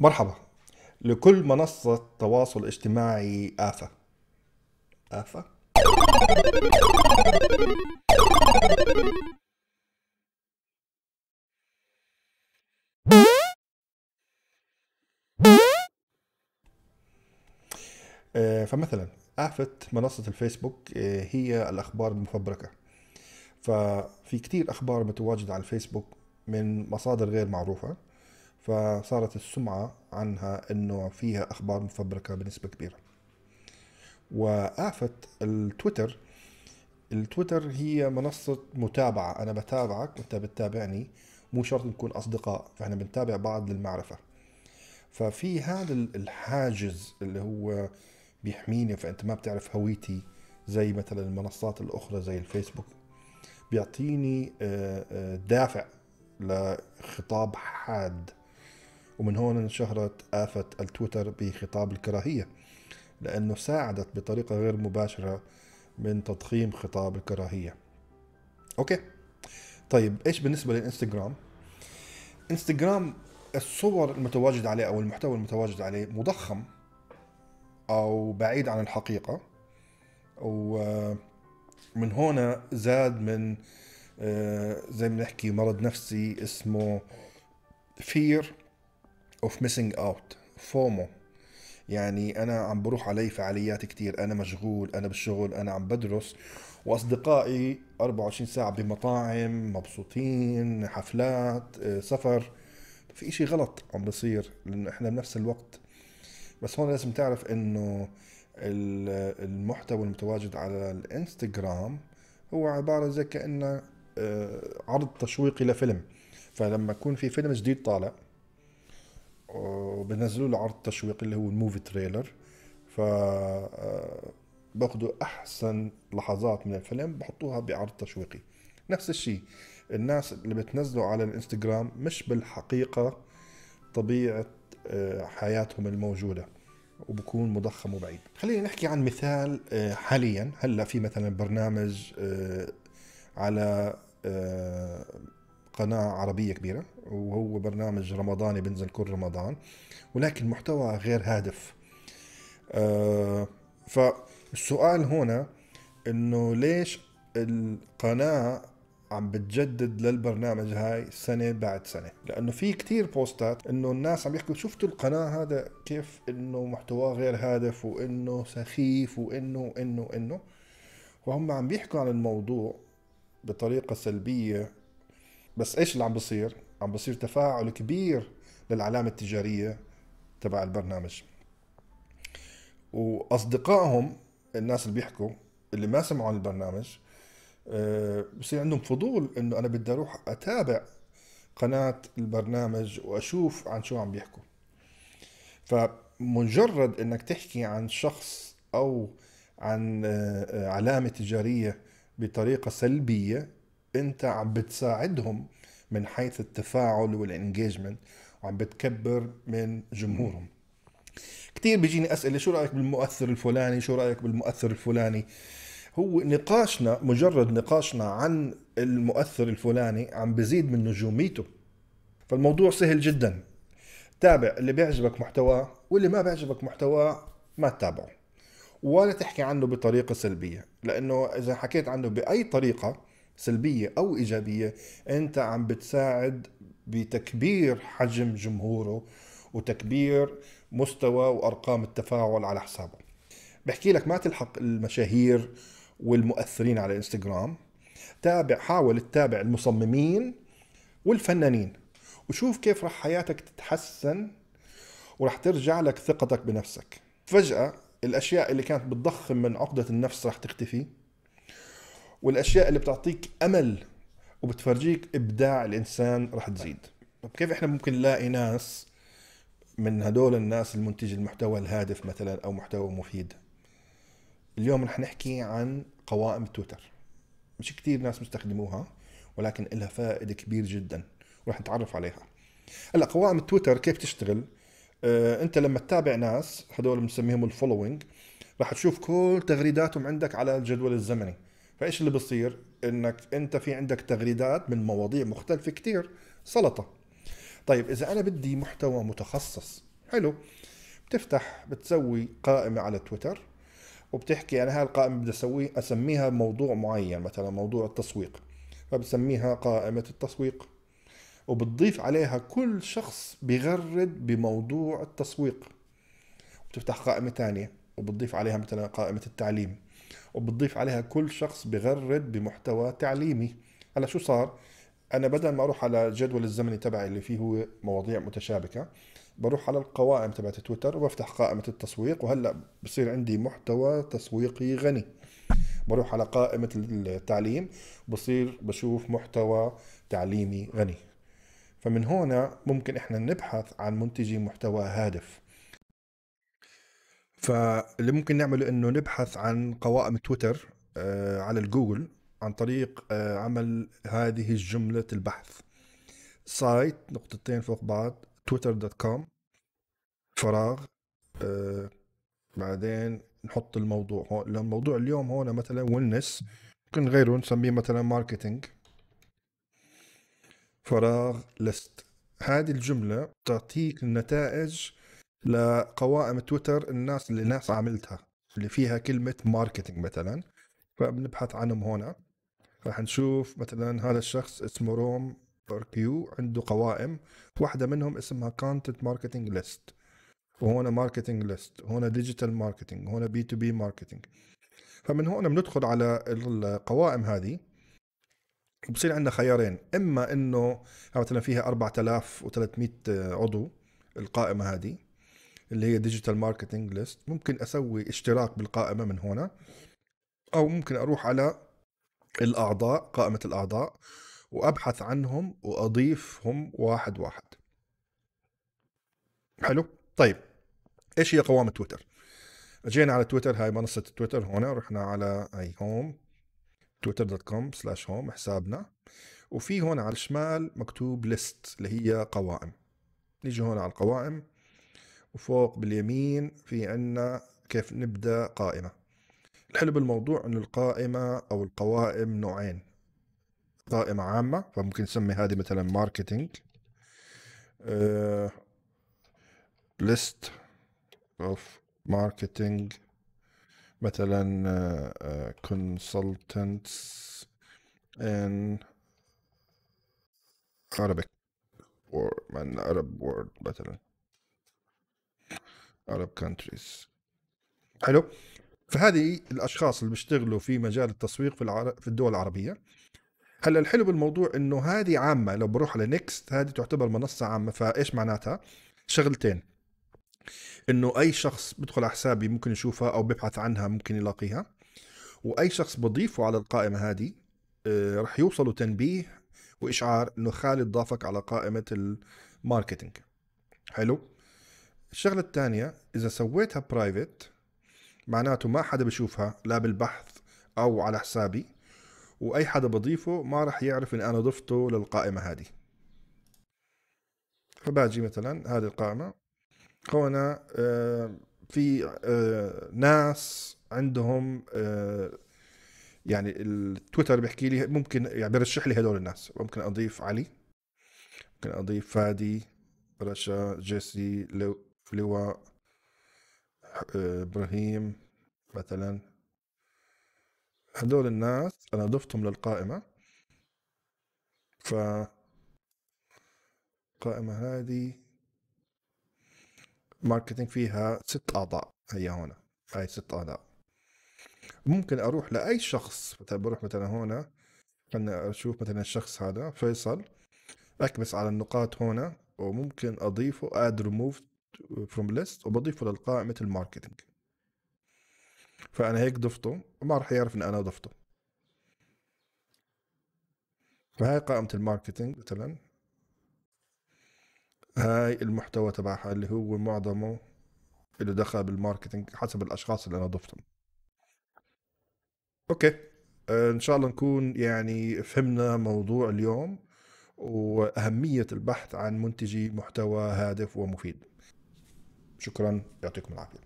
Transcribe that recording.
مرحبا لكل منصة تواصل اجتماعي آفة آفة؟ آه، فمثلا آفة منصة الفيسبوك آه، هي الأخبار المفبركة ففي كتير أخبار متواجدة على الفيسبوك من مصادر غير معروفة فصارت السمعة عنها أنه فيها أخبار مفبركة بنسبة كبيرة وآفة التويتر التويتر هي منصة متابعة أنا بتابعك وأنت بتتابعني مو شرط نكون أصدقاء فإحنا بنتابع بعض للمعرفة ففي هذا الحاجز اللي هو بيحميني فأنت ما بتعرف هويتي زي مثلا المنصات الأخرى زي الفيسبوك بيعطيني آه، آه، دافع لخطاب حاد ومن هون انشهرت آفة التويتر بخطاب الكراهية لأنه ساعدت بطريقة غير مباشرة من تضخيم خطاب الكراهية أوكي طيب إيش بالنسبة للإنستغرام إنستغرام الصور المتواجد عليه أو المحتوى المتواجد عليه مضخم أو بعيد عن الحقيقة ومن هنا زاد من آه، زي ما نحكي مرض نفسي اسمه فير اوف missing اوت فومو يعني انا عم بروح علي فعاليات كتير انا مشغول انا بالشغل انا عم بدرس واصدقائي 24 ساعه بمطاعم مبسوطين حفلات آه، سفر في اشي غلط عم بصير لانه احنا بنفس الوقت بس هون لازم تعرف انه المحتوى المتواجد على الانستغرام هو عباره زي كانه آه، عرض تشويقي لفيلم فلما يكون في فيلم جديد طالع وبنزلوا له عرض تشويقي اللي هو الموفي تريلر ف آه، باخذوا احسن لحظات من الفيلم بحطوها بعرض تشويقي نفس الشيء الناس اللي بتنزلوا على الانستغرام مش بالحقيقه طبيعه آه، حياتهم الموجوده وبكون مضخم وبعيد خلينا نحكي عن مثال آه، حاليا هلا في مثلا برنامج على قناه عربيه كبيره وهو برنامج رمضاني بنزل كل رمضان ولكن محتوى غير هادف آه فالسؤال هنا انه ليش القناه عم بتجدد للبرنامج هاي سنة بعد سنة لأنه في كتير بوستات إنه الناس عم يحكوا شفتوا القناة هذا كيف إنه محتواه غير هادف وإنه سخيف وإنه وانه وانه وهم عم بيحكوا عن الموضوع بطريقة سلبية بس ايش اللي عم بصير؟ عم بصير تفاعل كبير للعلامة التجارية تبع البرنامج واصدقائهم الناس اللي بيحكوا اللي ما سمعوا عن البرنامج آه، بصير عندهم فضول انه انا بدي اروح اتابع قناة البرنامج واشوف عن شو عم بيحكوا فمجرد انك تحكي عن شخص او عن آه، آه، علامة تجارية بطريقة سلبية انت عم بتساعدهم من حيث التفاعل والانجيجمنت وعم بتكبر من جمهورهم كثير بيجيني اسئله شو رايك بالمؤثر الفلاني شو رايك بالمؤثر الفلاني هو نقاشنا مجرد نقاشنا عن المؤثر الفلاني عم بزيد من نجوميته فالموضوع سهل جدا تابع اللي بيعجبك محتواه واللي ما بيعجبك محتواه ما تتابعه ولا تحكي عنه بطريقه سلبيه لانه اذا حكيت عنه باي طريقه سلبيه او ايجابيه انت عم بتساعد بتكبير حجم جمهوره وتكبير مستوى وارقام التفاعل على حسابه بحكي لك ما تلحق المشاهير والمؤثرين على الانستغرام تابع حاول تتابع المصممين والفنانين وشوف كيف رح حياتك تتحسن ورح ترجع لك ثقتك بنفسك فجأة الأشياء اللي كانت بتضخم من عقدة النفس رح تختفي والاشياء اللي بتعطيك امل وبتفرجيك ابداع الانسان رح تزيد طيب كيف احنا ممكن نلاقي ناس من هدول الناس المنتج المحتوى الهادف مثلا او محتوى مفيد اليوم رح نحكي عن قوائم تويتر مش كثير ناس مستخدموها ولكن لها فائده كبير جدا ورح نتعرف عليها هلا قوائم تويتر كيف تشتغل آه انت لما تتابع ناس هدول بنسميهم الفولوينج رح تشوف كل تغريداتهم عندك على الجدول الزمني فايش اللي بصير انك انت في عندك تغريدات من مواضيع مختلفه كثير سلطه طيب اذا انا بدي محتوى متخصص حلو بتفتح بتسوي قائمه على تويتر وبتحكي انا يعني هاي القائمه بدي اسوي اسميها موضوع معين مثلا موضوع التسويق فبسميها قائمه التسويق وبتضيف عليها كل شخص بغرد بموضوع التسويق وبتفتح قائمه ثانيه وبتضيف عليها مثلا قائمه التعليم وبتضيف عليها كل شخص بغرد بمحتوى تعليمي هلا شو صار انا بدل ما اروح على الجدول الزمني تبعي اللي فيه هو مواضيع متشابكه بروح على القوائم تبعت تويتر وبفتح قائمه التسويق وهلا بصير عندي محتوى تسويقي غني بروح على قائمه التعليم بصير بشوف محتوى تعليمي غني فمن هنا ممكن احنا نبحث عن منتجي محتوى هادف فاللي ممكن نعمله انه نبحث عن قوائم تويتر آه، على الجوجل عن طريق آه، عمل هذه جملة البحث سايت نقطتين فوق بعض تويتر دوت كوم فراغ آه، بعدين نحط الموضوع هون الموضوع اليوم هون مثلا ويلنس ممكن غيره نسميه مثلا ماركتينج فراغ لست هذه الجملة تعطيك نتائج لقوائم تويتر الناس اللي ناس عملتها اللي فيها كلمه ماركتينج مثلا فبنبحث عنهم هنا راح نشوف مثلا هذا الشخص اسمه روم باركيو عنده قوائم واحده منهم اسمها كونتنت ماركتينج ليست وهنا ماركتينج ليست هنا ديجيتال ماركتينج هنا بي تو بي ماركتينج فمن هون بندخل على القوائم هذه بصير عندنا خيارين اما انه يعني مثلا فيها 4300 عضو القائمه هذه اللي هي ديجيتال ماركتنج ليست ممكن اسوي اشتراك بالقائمه من هنا او ممكن اروح على الاعضاء قائمه الاعضاء وابحث عنهم واضيفهم واحد واحد حلو طيب ايش هي قوامه تويتر جينا على تويتر هاي منصه تويتر هنا رحنا على اي هوم تويتر دوت كوم سلاش هوم حسابنا وفي هون على الشمال مكتوب ليست اللي هي قوائم نيجي هون على القوائم وفوق باليمين في عنا كيف نبدأ قائمة الحلو بالموضوع أن القائمة أو القوائم نوعين قائمة عامة فممكن نسمي هذه مثلا ماركتينج ليست اوف ماركتينج مثلا كونسلتنتس ان عربي وورد من Arab وورد مثلا Arab countries حلو فهذه الاشخاص اللي بيشتغلوا في مجال التسويق في في الدول العربيه هلا الحلو بالموضوع انه هذه عامه لو بروح على نيكست هذه تعتبر منصه عامه فايش معناتها شغلتين انه اي شخص بيدخل على حسابي ممكن يشوفها او بيبحث عنها ممكن يلاقيها واي شخص بضيفه على القائمه هذه آه، رح يوصلوا تنبيه واشعار انه خالد ضافك على قائمه الماركتينج حلو الشغله الثانيه اذا سويتها برايفت معناته ما حدا بشوفها لا بالبحث او على حسابي واي حدا بضيفه ما راح يعرف ان انا ضفته للقائمه هذه فباجي مثلا هذه القائمه هنا آه، في آه، ناس عندهم آه، يعني التويتر بيحكي لي ممكن يعني برشح لي هدول الناس ممكن اضيف علي ممكن اضيف فادي رشا جيسي لو في لواء آه، ابراهيم مثلا هدول الناس انا ضفتهم للقائمه ف القائمه هذه ماركتينج فيها ست اعضاء هي هون هاي ست اعضاء ممكن اروح لاي شخص مثلا بروح مثلا هون خلنا اشوف مثلا الشخص هذا فيصل اكبس على النقاط هنا وممكن اضيفه اد ريموف فروم ليست وبضيفه للقائمه الماركتينج فانا هيك ضفته ما راح يعرف ان انا ضفته فهاي قائمه الماركتينج مثلا هاي المحتوى تبعها اللي هو معظمه اللي دخل بالماركتينج حسب الاشخاص اللي انا ضفتهم اوكي آه، ان شاء الله نكون يعني فهمنا موضوع اليوم واهميه البحث عن منتجي محتوى هادف ومفيد شكرا يعطيكم العافيه